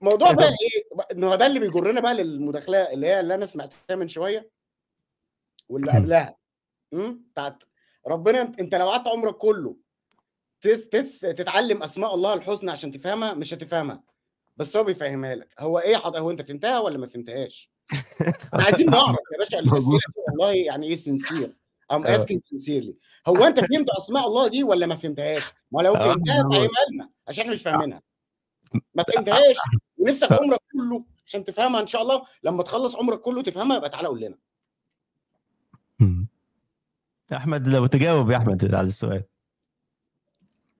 موضوع بقى ايه هو ده اللي بيجرنا بقى للمداخله اللي هي اللي انا سمعتها من شويه واللي قبلها امم بتاعت ربنا انت لو قعدت عمرك كله تس تس تتعلم اسماء الله الحسنى عشان تفهمها مش هتفهمها بس هو بيفهمها لك هو ايه حضر هو انت فهمتها ولا ما فهمتهاش احنا عايزين نعرف يا باشا والله يعني ايه سنسير ام اسكن سنسيرلي هو انت فهمت اسماء الله دي ولا ما فهمتهاش ما لو آه، فهمتها فهمها لنا عشان احنا مش آه. فاهمينها ما آه. فهمتهاش ف... عمرك كله عشان تفهمها ان شاء الله لما تخلص عمرك كله تفهمها يبقى تعالى قول لنا يا احمد لو تجاوب يا احمد على السؤال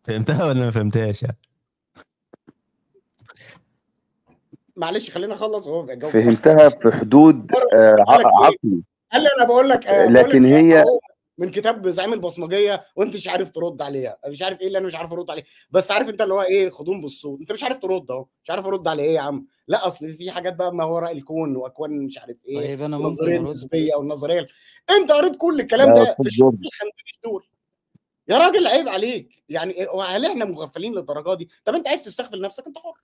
فهمتها ولا ما فهمتهاش يعني معلش خلينا اخلص وهو فهمتها في حدود آه، عقلي إيه؟ قال لي انا بقول لك آه، لكن إيه؟ هي من كتاب زعيم البصمجيه وانت مش عارف ترد عليها مش عارف ايه اللي انا مش عارف ارد عليه بس عارف انت اللي هو ايه خدوم بالصوت انت مش عارف ترد اهو مش عارف ارد على ايه يا عم لا اصل في حاجات بقى ما وراء الكون واكوان مش عارف ايه طيب انا النظريه النسبيه والنظريه انت قريت كل الكلام ده في دول يا راجل عيب عليك يعني إيه، هل احنا مغفلين للدرجه دي طب انت عايز تستغفل نفسك انت حر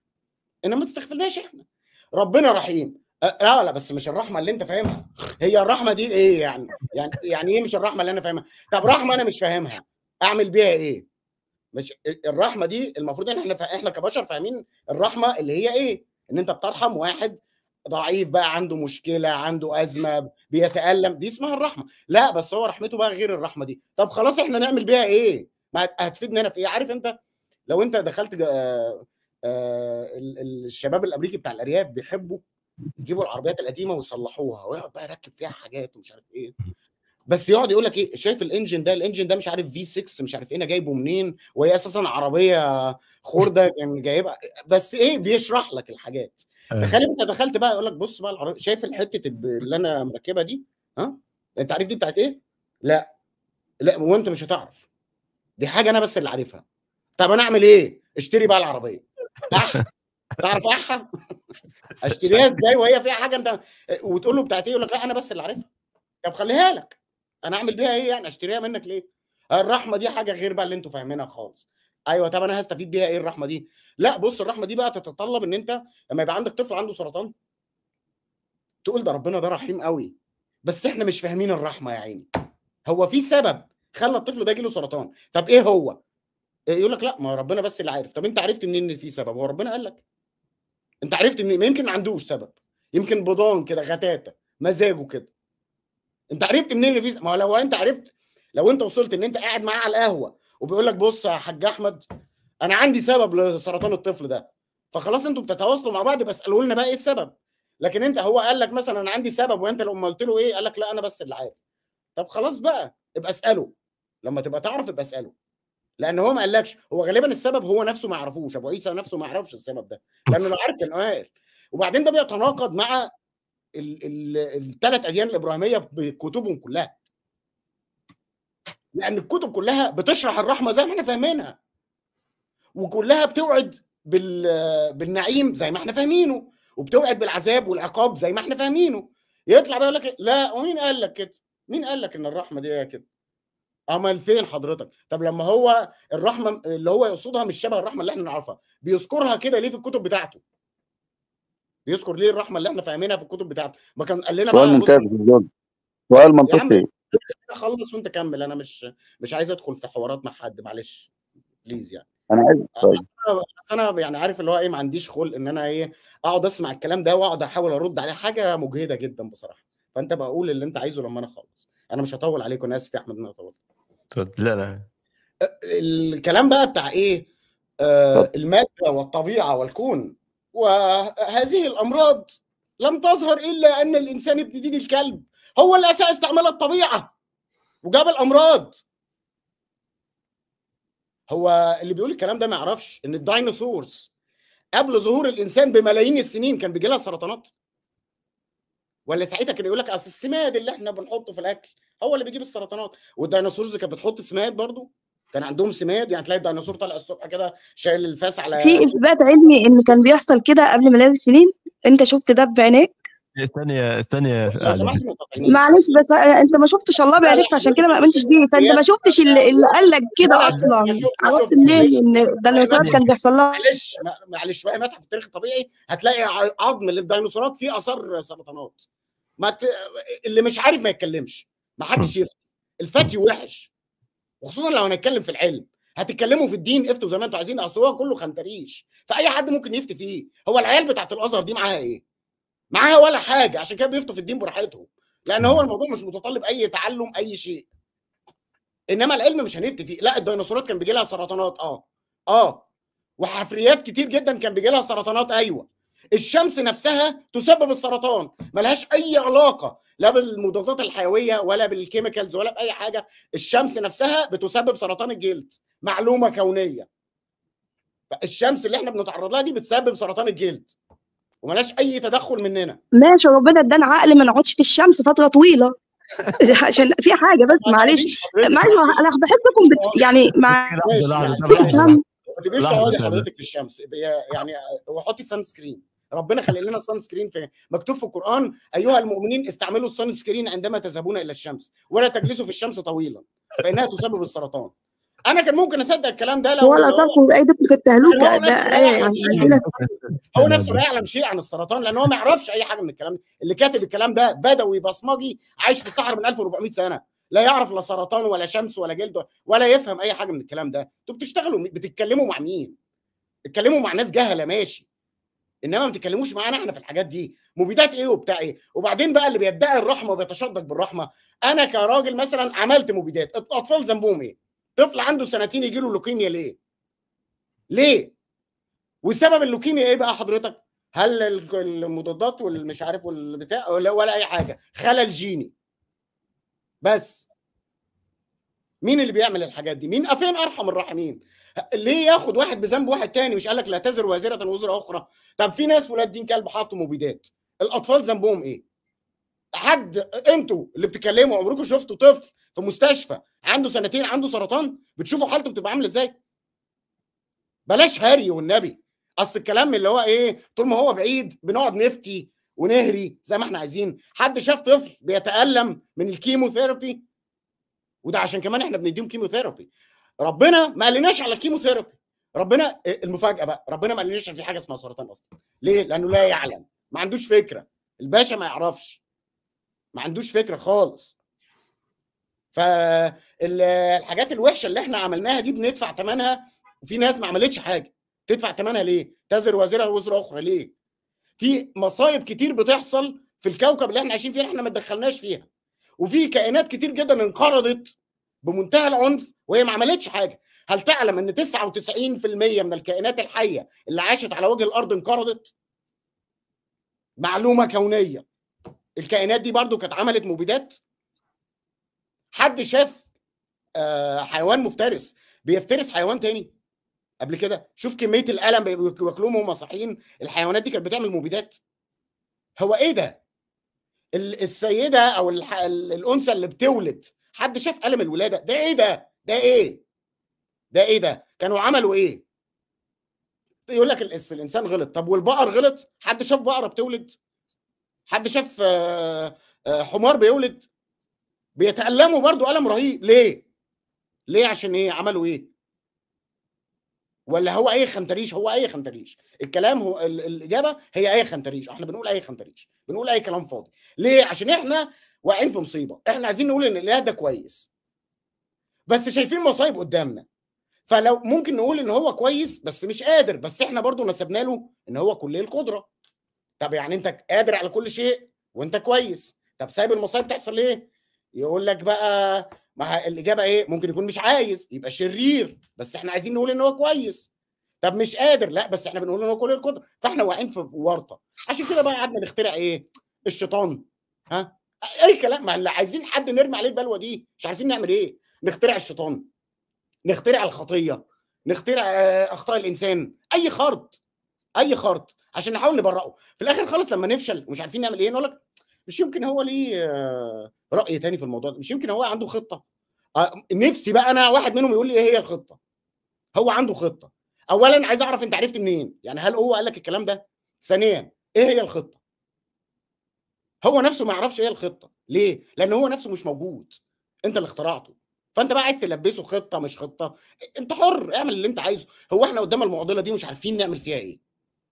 انما ما تستغفلناش احنا ربنا رحيم أه، لا لا بس مش الرحمه اللي انت فاهمها هي الرحمه دي ايه يعني يعني يعني ايه مش الرحمه اللي انا فاهمها طب رحمه انا مش فاهمها اعمل بيها ايه مش الرحمه دي المفروض ان احنا احنا كبشر فاهمين الرحمه اللي هي ايه ان انت بترحم واحد ضعيف بقى عنده مشكله عنده ازمه بيتالم دي اسمها الرحمه لا بس هو رحمته بقى غير الرحمه دي طب خلاص احنا نعمل بيها ايه ما هتفيدنا انا في ايه عارف انت لو انت دخلت جا... آه, آه، الشباب الامريكي بتاع الارياف بيحبوا يجيبوا العربيات القديمه ويصلحوها ويقعد بقى يركب فيها حاجات ومش عارف ايه بس يقعد يقول لك ايه شايف الانجن ده الانجن ده مش عارف في 6 مش عارف ايه انا جايبه منين وهي اساسا عربيه خرده كان يعني جايبها بس ايه بيشرح لك الحاجات آه. تخيل انت دخلت بقى يقول لك بص بقى العربيه شايف الحته اللي انا مركبها دي ها انت عارف دي بتاعت ايه؟ لا لا وانت مش هتعرف دي حاجه انا بس اللي عارفها طب انا اعمل ايه؟ اشتري بقى العربيه تعرف احا اشتريها ازاي وهي فيها حاجه انت وتقول له بتاعت ايه يقول لك لا انا بس اللي عارفها طب خليها لك انا اعمل بيها ايه يعني اشتريها منك ليه الرحمه دي حاجه غير بقى اللي انتوا فاهمينها خالص ايوه طب انا هستفيد بيها ايه الرحمه دي لا بص الرحمه دي بقى تتطلب ان انت لما يبقى عندك طفل عنده سرطان تقول ده ربنا ده رحيم قوي بس احنا مش فاهمين الرحمه يا عيني هو في سبب خلى الطفل ده يجيله سرطان طب ايه هو يقول لك لا ما ربنا بس اللي عارف طب انت عرفت منين ان في سبب هو ربنا قال لك انت عرفت منين يمكن ما عندوش سبب يمكن بضان كده غتاته مزاجه كده انت عرفت منين اللي ما لو انت عرفت لو انت وصلت ان انت قاعد معاه على القهوه وبيقول لك بص يا حاج احمد انا عندي سبب لسرطان الطفل ده فخلاص انتوا بتتواصلوا مع بعض بس قالوا لنا بقى ايه السبب لكن انت هو قال لك مثلا انا عندي سبب وانت لما قلت له ايه قال لك لا انا بس اللي عارف طب خلاص بقى ابقى اساله لما تبقى تعرف ابقى اساله لان هو ما قالكش هو غالبا السبب هو نفسه ما يعرفوش ابو عيسى نفسه ما يعرفش السبب ده لانه لو عارف كان قال وبعدين ده بيتناقض مع الثلاث اديان الابراهيميه بكتبهم كلها لان الكتب كلها بتشرح الرحمه زي ما احنا فاهمينها وكلها بتوعد بال بالنعيم زي ما احنا فاهمينه وبتوعد بالعذاب والعقاب زي ما احنا فاهمينه يطلع بقى يقول لك إيه؟ لا ومين قال لك كده؟ مين قال لك ان الرحمه دي كده؟ امال فين حضرتك طب لما هو الرحمه اللي هو يقصدها مش شبه الرحمه اللي احنا نعرفها بيذكرها كده ليه في الكتب بتاعته بيذكر ليه الرحمه اللي احنا فاهمينها في الكتب بتاعته ما كان قال لنا سؤال ممتاز سؤال منطقي خلص وانت كمل انا مش مش عايز ادخل في حوارات مع حد معلش بليز يعني انا عايز آه، طيب. بس انا يعني عارف اللي هو ايه ما عنديش خلق ان انا ايه اقعد اسمع الكلام ده واقعد احاول ارد عليه حاجه مجهده جدا بصراحه فانت بقول اللي انت عايزه لما انا اخلص انا مش هطول عليكم انا اسف يا احمد ان انا طولت لا لا الكلام بقى بتاع ايه آه الماده والطبيعه والكون وهذه الامراض لم تظهر الا ان الانسان ابن دين الكلب هو اللي اساس استعمال الطبيعه وجاب الامراض هو اللي بيقول الكلام ده ما يعرفش ان الديناصورز قبل ظهور الانسان بملايين السنين كان بيجي لها سرطانات ولا ساعتها كان يقول لك اصل السماد اللي احنا بنحطه في الاكل هو اللي بيجيب السرطانات والديناصورز كانت بتحط سماد برضو كان عندهم سماد يعني تلاقي الديناصور طالع الصبح كده شايل الفاس على في اثبات علمي ان كان بيحصل كده قبل ملايين السنين انت شفت ده بعينيك استني استني معلش بس انت ما شفتش الله بعينيك فعشان كده ما امنتش بيه فانت ما شفتش اللي, اللي قال لك كده اصلا عرفت منين ان الديناصورات كان بيحصل لها معلش معلش بقى متحف التاريخ الطبيعي هتلاقي عظم للديناصورات فيه اثار سرطانات ما ت... اللي مش عارف ما يتكلمش ما حدش يفتي الفتي وحش وخصوصا لو هنتكلم في العلم هتتكلموا في الدين افتوا زي ما انتوا عايزين اصل هو كله خنتريش فاي حد ممكن يفتي فيه هو العيال بتاعت الازهر دي معاها ايه؟ معاها ولا حاجه عشان كده بيفتوا في الدين براحتهم لان هو الموضوع مش متطلب اي تعلم اي شيء انما العلم مش هنفتي فيه لا الديناصورات كان بيجي لها سرطانات اه اه وحفريات كتير جدا كان بيجي لها سرطانات ايوه الشمس نفسها تسبب السرطان ملهاش اي علاقه لا بالمضادات الحيويه ولا بالكيميكالز ولا باي حاجه الشمس نفسها بتسبب سرطان الجلد معلومه كونيه الشمس اللي احنا بنتعرض لها دي بتسبب سرطان الجلد وملاش اي تدخل مننا ماشي ربنا ادانا عقل ما نقعدش في الشمس فتره طويله عشان في حاجه بس معلش معلش انا بحسكم بت... يعني مع ما تبقيش تقعدي حضرتك في الشمس يعني وحطي سان سكرين ربنا خلق لنا سان سكرين في مكتوب في القران ايها المؤمنين استعملوا السان سكرين عندما تذهبون الى الشمس ولا تجلسوا في الشمس طويلا فانها تسبب السرطان انا كان ممكن اصدق الكلام ده لو ولا تلقوا بايديكم في التهلوكة ده يعني هو نفسه لا يعلم شيء عن السرطان لان هو ما يعرفش اي حاجه من الكلام اللي كاتب الكلام ده بدوي بصمجي عايش في الصحراء من 1400 سنه لا يعرف لا سرطان ولا شمس ولا جلد ولا يفهم اي حاجه من الكلام ده انتوا بتشتغلوا بتتكلموا مع مين؟ اتكلموا مع ناس جهله ماشي انما ما بتتكلموش معانا احنا في الحاجات دي مبيدات ايه وبتاع ايه وبعدين بقى اللي بيدعي الرحمه وبيتشدق بالرحمه انا كراجل مثلا عملت مبيدات الاطفال ذنبهم ايه طفل عنده سنتين يجي له لوكيميا ليه ليه والسبب اللوكيميا ايه بقى حضرتك هل المضادات والمش عارف والبتاع ولا, ولا اي حاجه خلل جيني بس مين اللي بيعمل الحاجات دي مين فين ارحم الراحمين ليه ياخد واحد بذنب واحد تاني مش قال لك لا تزر وازره وزر اخرى طب في ناس ولاد دين كلب حطوا مبيدات الاطفال ذنبهم ايه حد انتوا اللي بتتكلموا عمركم شفتوا طفل في مستشفى عنده سنتين عنده سرطان بتشوفوا حالته بتبقى عامله ازاي بلاش هري والنبي اصل الكلام اللي هو ايه طول ما هو بعيد بنقعد نفتي ونهري زي ما احنا عايزين حد شاف طفل بيتالم من الكيموثيرابي وده عشان كمان احنا بنديهم كيموثيرابي ربنا ما قالناش على ثيرابي ربنا المفاجاه بقى ربنا ما قالناش في حاجه اسمها سرطان اصلا ليه لانه لا يعلم ما عندوش فكره الباشا ما يعرفش ما عندوش فكره خالص فالحاجات الوحشه اللي احنا عملناها دي بندفع ثمنها وفي ناس ما عملتش حاجه تدفع ثمنها ليه تزر وزيرها وزر اخرى ليه في مصايب كتير بتحصل في الكوكب اللي احنا عايشين فيه احنا ما تدخلناش فيها وفي كائنات كتير جدا انقرضت بمنتهى العنف وهي ما عملتش حاجه هل تعلم ان 99% من الكائنات الحيه اللي عاشت على وجه الارض انقرضت معلومه كونيه الكائنات دي برضو كانت عملت مبيدات حد شاف آه، حيوان مفترس بيفترس حيوان تاني قبل كده شوف كميه الالم بياكلوهم وهم صاحيين الحيوانات دي كانت بتعمل مبيدات هو ايه ده السيده او الانثى اللي بتولد حد شاف الم الولاده ده ايه ده ده ايه ده ايه ده كانوا عملوا ايه طيب يقول لك الانسان غلط طب والبقر غلط حد شاف بقره بتولد حد شاف آه، آه، حمار بيولد بيتألموا برضو ألم رهيب ليه ليه عشان ايه عملوا ايه ولا هو اي خنتريش هو اي خنتريش الكلام هو الاجابه هي اي خنتريش احنا بنقول اي خنتريش بنقول اي كلام فاضي ليه عشان احنا واقعين في مصيبه احنا عايزين نقول ان الاله ده كويس بس شايفين مصايب قدامنا فلو ممكن نقول ان هو كويس بس مش قادر بس احنا برضو نسبنا له ان هو كل القدره طب يعني انت قادر على كل شيء وانت كويس طب سايب المصايب تحصل ليه يقول لك بقى ما الاجابه ايه ممكن يكون مش عايز يبقى شرير بس احنا عايزين نقول ان هو كويس طب مش قادر لا بس احنا بنقول ان هو كل القدره فاحنا واقعين في ورطه عشان كده بقى قعدنا نخترع ايه الشيطان ها اي كلام ما عايزين حد نرمي عليه البلوه دي مش عارفين نعمل ايه نخترع الشيطان نخترع الخطيه نخترع آه، اخطاء الانسان اي خرط اي خرط عشان نحاول نبرئه في الاخر خالص لما نفشل ومش عارفين نعمل ايه نقول لك مش يمكن هو ليه آه، راي تاني في الموضوع ده مش يمكن هو عنده خطه آه، نفسي بقى انا واحد منهم يقول لي ايه هي الخطه هو عنده خطه اولا عايز اعرف انت عرفت منين يعني هل هو قال لك الكلام ده ثانيا ايه هي الخطه هو نفسه ما يعرفش ايه الخطه ليه لان هو نفسه مش موجود انت اللي اخترعته فانت بقى عايز تلبسه خطه مش خطه انت حر اعمل اللي انت عايزه هو احنا قدام المعضله دي مش عارفين نعمل فيها ايه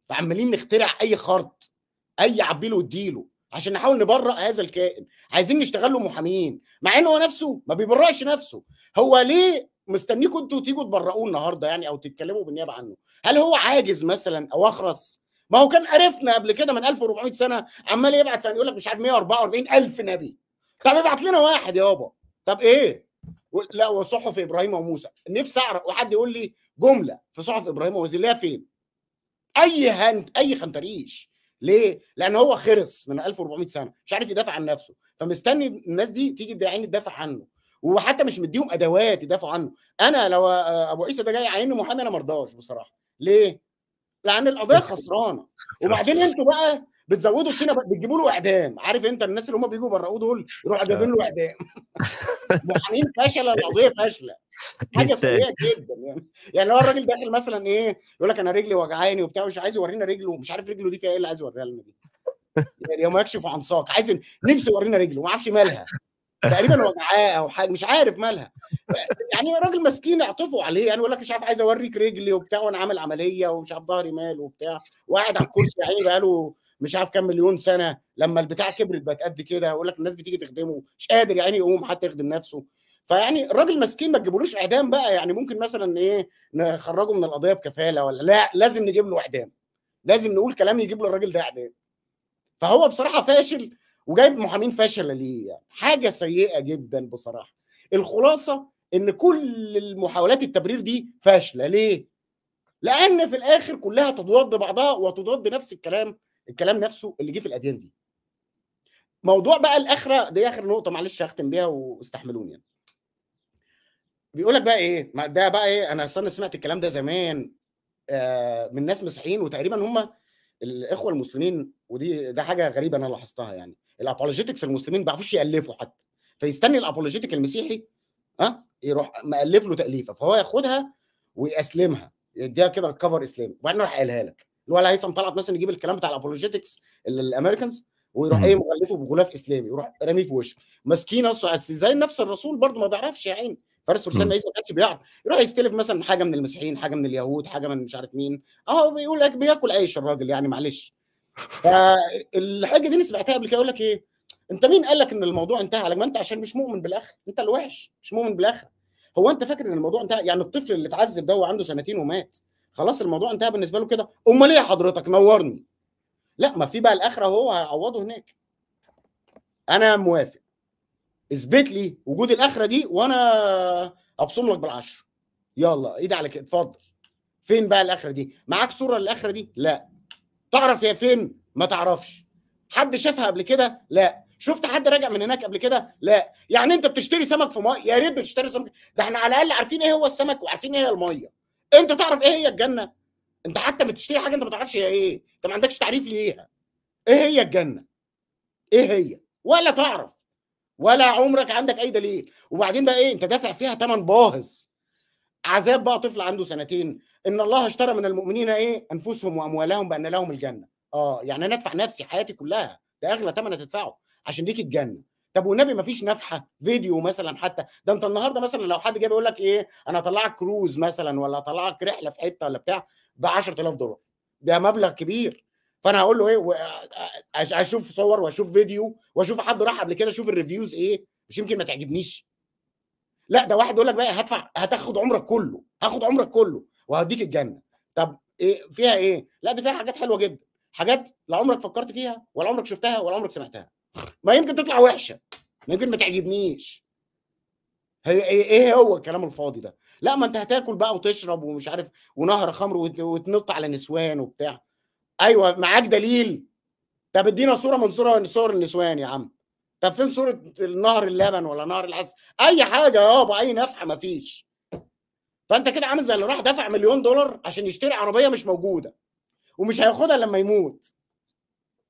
فعمالين نخترع اي خرط اي عبيله وديله عشان نحاول نبرأ هذا الكائن عايزين نشتغل له محامين مع انه هو نفسه ما بيبرأش نفسه هو ليه مستنيكم انتوا تيجوا تبرأوه النهارده يعني او تتكلموا بالنيابه عنه هل هو عاجز مثلا او اخرس ما هو كان عرفنا قبل كده من 1400 سنه عمال يبعت يقول لك مش عارف 144 الف نبي طب ابعت لنا واحد يابا طب ايه لا وصحف ابراهيم وموسى نفسي اعرف وحد يقول لي جمله في صحف ابراهيم وموسى لا فين اي هند اي خنتريش ليه؟ لان هو خرس من 1400 سنه مش عارف يدافع عن نفسه فمستني الناس دي تيجي تدعيني تدافع عنه وحتى مش مديهم ادوات يدافعوا عنه انا لو آه، ابو عيسى ده جاي عيني محامي انا ما ارضاش بصراحه ليه؟ لان القضيه خسرانه وبعدين انتوا بقى بتزودوا الطينه بتجيبوا له اعدام عارف انت الناس اللي هم بيجوا برقوه دول يروحوا آه. جايبين له اعدام محامين فاشله القضيه فاشله حاجه سيئه جدا يعني يعني هو الراجل داخل مثلا ايه يقول لك انا رجلي وجعاني وبتاع مش عايز يورينا رجله مش عارف رجله دي فيها ايه اللي عايز يوريها لنا دي يعني يوم يكشف عن ساق عايز نفسه يورينا رجله ما اعرفش مالها تقريبا وجعاه او حاجه مش عارف مالها يعني راجل مسكين اعطفوا عليه يعني يقول لك مش عارف عايز اوريك رجلي وبتاع وانا عامل عمليه ومش عارف ظهري مال وبتاع وقاعد على الكرسي يعني بقاله مش عارف كام مليون سنه لما البتاع كبرت بقت قد كده هيقول لك الناس بتيجي تخدمه مش قادر يعني يقوم حتى يخدم نفسه فيعني الراجل مسكين ما تجيبولوش اعدام بقى يعني ممكن مثلا ايه نخرجه من القضيه بكفاله ولا لا لازم نجيب له اعدام لازم نقول كلام يجيب له الراجل ده اعدام فهو بصراحه فاشل وجايب محامين فاشله ليه يعني حاجه سيئه جدا بصراحه الخلاصه ان كل المحاولات التبرير دي فاشله ليه لان في الاخر كلها تضاد بعضها وتضاد نفس الكلام الكلام نفسه اللي جه في الاديان دي موضوع بقى الاخره دي اخر نقطه معلش هختم بيها واستحملوني يعني بيقول لك بقى ايه ده بقى ايه انا اصلا سمعت الكلام ده زمان آه، من ناس مسيحيين وتقريبا هم الاخوه المسلمين ودي ده حاجه غريبه انا لاحظتها يعني الابولوجيتكس المسلمين ما بيعرفوش يالفوا حتى فيستني الابولوجيتك المسيحي ها أه؟ يروح مالف له تاليفه فهو ياخدها ويأسلمها يديها كده كفر اسلامي وبعدين راح قايلها لك علي هيثم طلعت مثلا يجيب الكلام بتاع الابولوجيتكس الامريكانز ويروح ايه مغلفه بغلاف اسلامي يروح راميه في وشه ماسكين زي نفس الرسول برده ما بيعرفش يا عيني فارس فرسان عيسى ما كانش بيعرف يروح يستلف مثلا حاجه من المسيحيين حاجه من اليهود حاجه من مش عارف مين اه بيقول لك بياكل عيش الراجل يعني معلش فالحاجه دي سمعتها قبل كده يقول لك ايه انت مين قال لك ان الموضوع انتهى ما انت عشان مش مؤمن بالاخر انت الوحش مش مؤمن بالاخر هو انت فاكر ان الموضوع انتهى يعني الطفل اللي اتعذب ده وعنده سنتين ومات خلاص الموضوع انتهى بالنسبه له كده امال ايه حضرتك نورني لا ما في بقى الاخره هو هيعوضه هناك انا موافق اثبت لي وجود الاخره دي وانا ابصم لك بالعشر يلا ايد على كده اتفضل فين بقى الاخره دي معاك صوره للاخره دي لا تعرف هي فين ما تعرفش حد شافها قبل كده لا شفت حد راجع من هناك قبل كده لا يعني انت بتشتري سمك في ميه يا ريت بتشتري سمك ده احنا على الاقل عارفين ايه هو السمك وعارفين ايه هي الميه انت تعرف ايه هي الجنه انت حتى بتشتري حاجه انت ما تعرفش هي ايه انت ما عندكش تعريف ليها ايه هي الجنه ايه هي ولا تعرف ولا عمرك عندك اي دليل وبعدين بقى ايه انت دافع فيها ثمن باهظ عذاب بقى طفل عنده سنتين ان الله اشترى من المؤمنين ايه انفسهم واموالهم بان لهم الجنه اه يعني انا ادفع نفسي حياتي كلها ده اغلى ثمن هتدفعه عشان ديك الجنه طب والنبي ما فيش نفحه فيديو مثلا حتى ده انت النهارده مثلا لو حد جاي بيقول لك ايه انا هطلعك كروز مثلا ولا هطلعك رحله في حته ولا بتاع ب 10000 دولار ده مبلغ كبير فانا هقول له ايه اشوف صور واشوف فيديو واشوف حد راح قبل كده اشوف الريفيوز ايه مش يمكن ما تعجبنيش لا ده واحد يقول لك بقى هدفع هتاخد عمرك كله هاخد عمرك كله وهديك الجنه طب ايه فيها ايه لا ده فيها حاجات حلوه جدا حاجات لا عمرك فكرت فيها ولا عمرك شفتها ولا عمرك سمعتها ما يمكن تطلع وحشه ما يمكن ما تعجبنيش هي إيه،, ايه هو الكلام الفاضي ده لا ما انت هتاكل بقى وتشرب ومش عارف ونهر خمر وتنط على نسوان وبتاع ايوه معاك دليل طب ادينا صوره من صوره صور النسوان يا عم طب فين صوره نهر اللبن ولا نهر العسل اي حاجه يابا اي ما فيش فانت كده عامل زي اللي راح دفع مليون دولار عشان يشتري عربيه مش موجوده ومش هياخدها لما يموت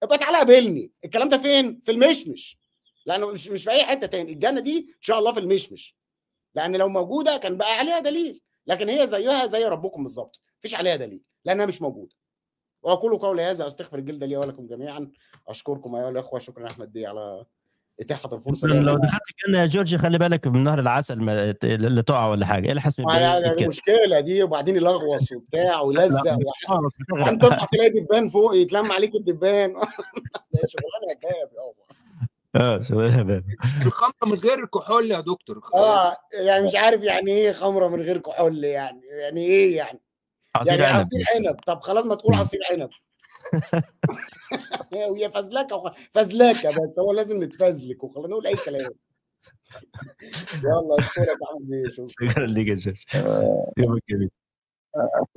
ابقى تعالى قابلني الكلام ده فين في المشمش لانه مش مش في اي حته تاني الجنه دي ان شاء الله في المشمش لان لو موجوده كان بقى عليها دليل لكن هي زيها زي ربكم بالظبط مفيش عليها دليل لانها مش موجوده واقول قولي هذا استغفر الجلد لي ولكم جميعا اشكركم ايها الاخوه شكرا احمد بيه على اتاحت الفرصه لو دخلت الجنه يا جورجي خلي بالك من نهر العسل اللي تقع ولا حاجه إيه اللي من يعني المشكله دي وبعدين يلغوص وبتاع ويلزق انت تطلع تلاقي دبان فوق يتلم عليك الدبان شغلانه يا باب اه شغلانه باب الخمره من غير كحول يا دكتور اه يعني مش عارف يعني ايه خمره من غير كحول يعني يعني ايه يعني عصير يعني عصير عنب طب خلاص ما تقول عصير عنب وهي فزلكه فزلكه بس هو لازم نتفزلك وخلاص نقول اي كلام يلا اشكرك عامل ايه شكرا ليك يا شاشه يومك